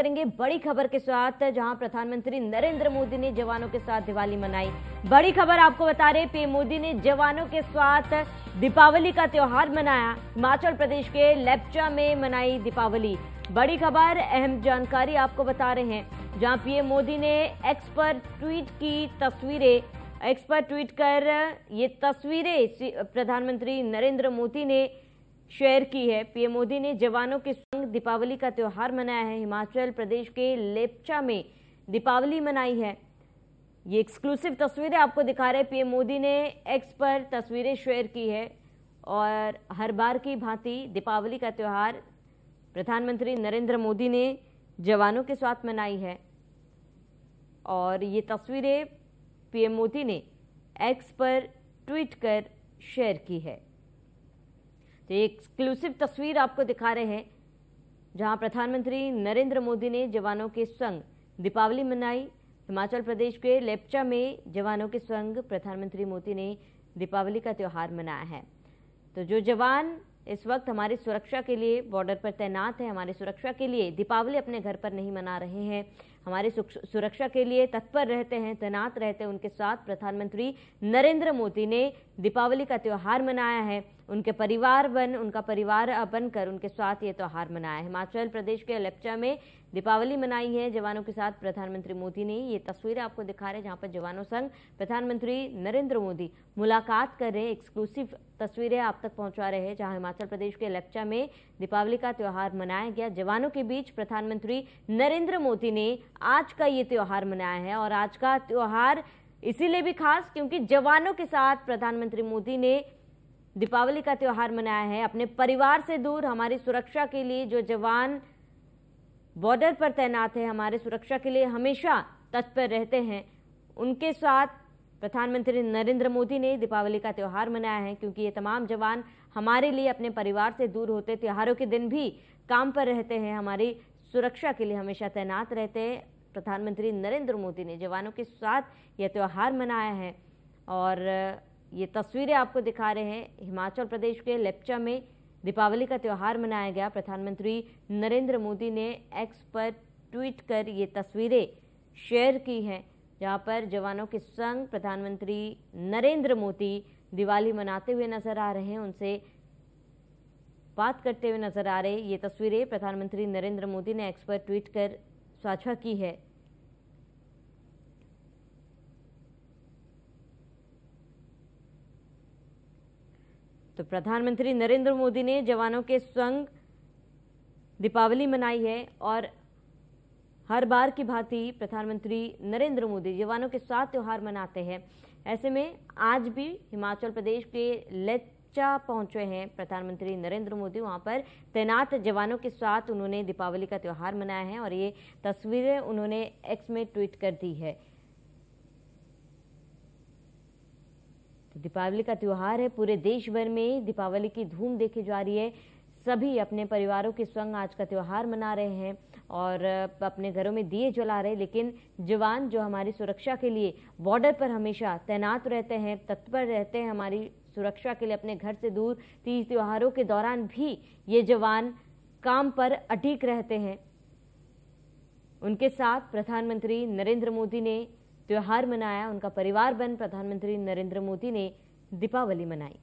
करेंगे बड़ी खबर के साथ जहां प्रधानमंत्री नरेंद्र मोदी ने जवानों के साथ दिवाली मनाई बड़ी खबर आपको बता रहे पीएम मोदी ने जवानों के साथ दीपावली का त्योहार मनाया हिमाचल प्रदेश के लेपचा में मनाई दीपावली बड़ी खबर अहम जानकारी आपको बता रहे हैं जहां पीएम मोदी ने एक्स पर ट्वीट की तस्वीरें एक्स पर ट्वीट कर ये तस्वीरें प्रधानमंत्री नरेंद्र मोदी ने शेयर की है पीएम मोदी ने जवानों के संग दीपावली का त्यौहार मनाया है हिमाचल प्रदेश के लेपचा में दीपावली मनाई है ये एक्सक्लूसिव तस्वीरें आपको दिखा रहे पीएम मोदी ने एक्स पर तस्वीरें शेयर की है और हर बार की भांति दीपावली का त्यौहार प्रधानमंत्री नरेंद्र मोदी ने जवानों के साथ मनाई है और ये तस्वीरें पीएम मोदी ने एक्स पर ट्वीट कर शेयर की है तो एक्सक्लूसिव तस्वीर आपको दिखा रहे हैं जहां प्रधानमंत्री नरेंद्र मोदी ने जवानों के संग दीपावली मनाई हिमाचल प्रदेश के लेपचा में जवानों के संग प्रधानमंत्री मोदी ने दीपावली का त्यौहार मनाया है तो जो जवान इस वक्त हमारी सुरक्षा के लिए बॉर्डर पर तैनात है हमारी सुरक्षा के लिए दीपावली अपने घर पर नहीं मना रहे हैं हमारे सुरक्षा के लिए तत्पर रहते हैं तैनात रहते हैं उनके साथ प्रधानमंत्री नरेंद्र मोदी ने दीपावली का त्यौहार मनाया है उनके परिवार बन उनका परिवार बनकर उनके साथ ये त्यौहार मनाया है हिमाचल प्रदेश के लेपचा में दीपावली मनाई है जवानों के साथ प्रधानमंत्री मोदी ने ये तस्वीरें आपको दिखा रहे हैं जहाँ पर जवानों संग प्रधानमंत्री नरेंद्र मोदी मुलाकात कर रहे हैं एक्सक्लूसिव तस्वीरें आप तक पहुँचा रहे हैं जहाँ हिमाचल प्रदेश के लेपचा में दीपावली का त्यौहार मनाया गया जवानों के बीच प्रधानमंत्री नरेंद्र मोदी ने आज का ये त्यौहार मनाया है और आज का त्यौहार इसीलिए भी खास क्योंकि जवानों के साथ प्रधानमंत्री मोदी ने दीपावली का त्यौहार मनाया है अपने परिवार से दूर हमारी सुरक्षा के लिए जो जवान बॉर्डर पर तैनात है हमारे सुरक्षा के लिए हमेशा तत्पर रहते हैं उनके साथ प्रधानमंत्री नरेंद्र मोदी ने दीपावली का त्यौहार मनाया है क्योंकि ये तमाम जवान हमारे लिए अपने परिवार से दूर होते त्योहारों के दिन भी काम पर रहते हैं हमारी सुरक्षा के लिए हमेशा तैनात रहते हैं प्रधानमंत्री नरेंद्र मोदी ने जवानों के साथ यह त्यौहार मनाया है और ये तस्वीरें आपको दिखा रहे हैं हिमाचल प्रदेश के लेपचा में दीपावली का त्यौहार मनाया गया प्रधानमंत्री नरेंद्र मोदी ने एक्स पर ट्वीट कर ये तस्वीरें शेयर की हैं जहाँ पर जवानों के संग प्रधानमंत्री नरेंद्र मोदी दिवाली मनाते हुए नजर आ रहे हैं उनसे बात करते हुए नजर आ रहे ये तस्वीरें प्रधानमंत्री नरेंद्र मोदी ने एक्स पर ट्वीट कर साझा की है तो प्रधानमंत्री नरेंद्र मोदी ने जवानों के संग दीपावली मनाई है और हर बार की भांति प्रधानमंत्री नरेंद्र मोदी जवानों के साथ त्यौहार मनाते हैं ऐसे में आज भी हिमाचल प्रदेश के लेह चर्चा पहुंचे हैं प्रधानमंत्री नरेंद्र मोदी वहां पर तैनात जवानों के साथ उन्होंने दीपावली का त्यौहार मनाया है और ये तस्वीरें उन्होंने एक्स में ट्वीट कर दी है तो दीपावली का त्यौहार है पूरे देश भर में दीपावली की धूम देखी जा रही है सभी अपने परिवारों के संग आज का त्यौहार मना रहे हैं और अपने घरों में दिए जला रहे लेकिन जवान जो हमारी सुरक्षा के लिए बॉर्डर पर हमेशा तैनात रहते हैं तत्पर रहते हैं हमारी सुरक्षा के लिए अपने घर से दूर तीज त्योहारों के दौरान भी ये जवान काम पर अटीक रहते हैं उनके साथ प्रधानमंत्री नरेंद्र मोदी ने त्यौहार मनाया उनका परिवार बन प्रधानमंत्री नरेंद्र मोदी ने दीपावली मनाई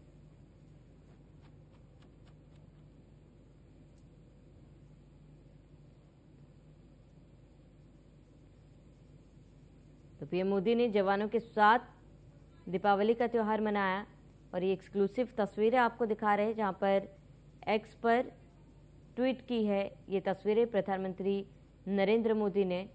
तो पीएम मोदी ने जवानों के साथ दीपावली का त्यौहार मनाया और ये एक्सक्लूसिव तस्वीरें आपको दिखा रहे हैं जहाँ पर एक्स पर ट्वीट की है ये तस्वीरें प्रधानमंत्री नरेंद्र मोदी ने